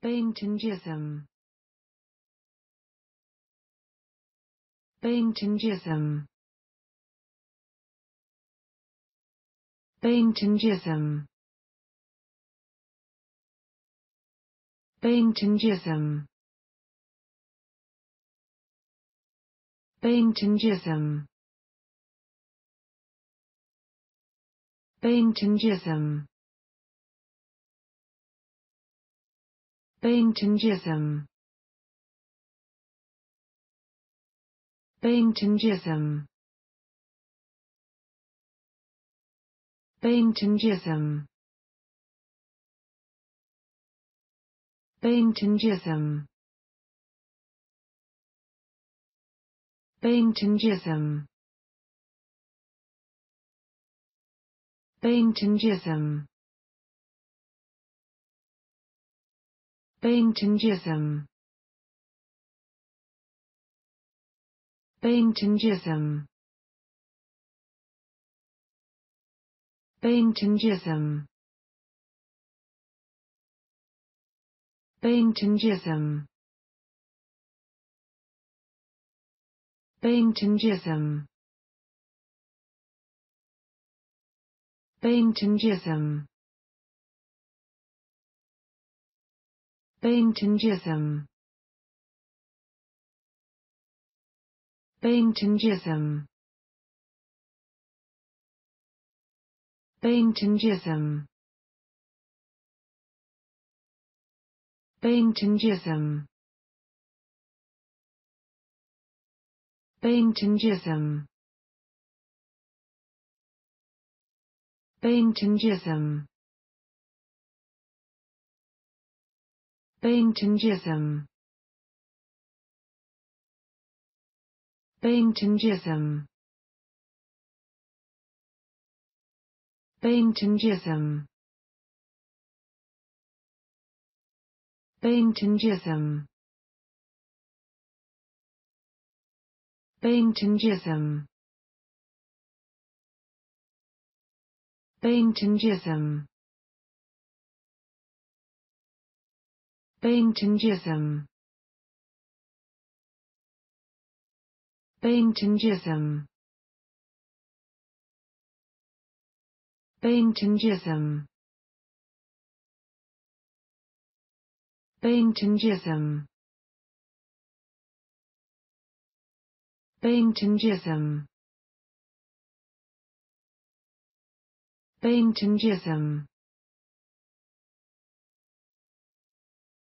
Baintingism. Baintingism. Baintingism. Baintingism. Baintingism. Baintingism. Baintingism Baintingism Baintingism Baintingism Baintingism Baintingism Baintingism Baintingism Baintingism Baintingism Baintingism Baintingism Baintingism Baintingism Baintingism Baintingism Baintingism Baintingism Baintingism Baintingism Baintingism Baintingism Baintingism Baintingism Baintingism Baintingism Baintingism Baintingism Baintingism Baintingism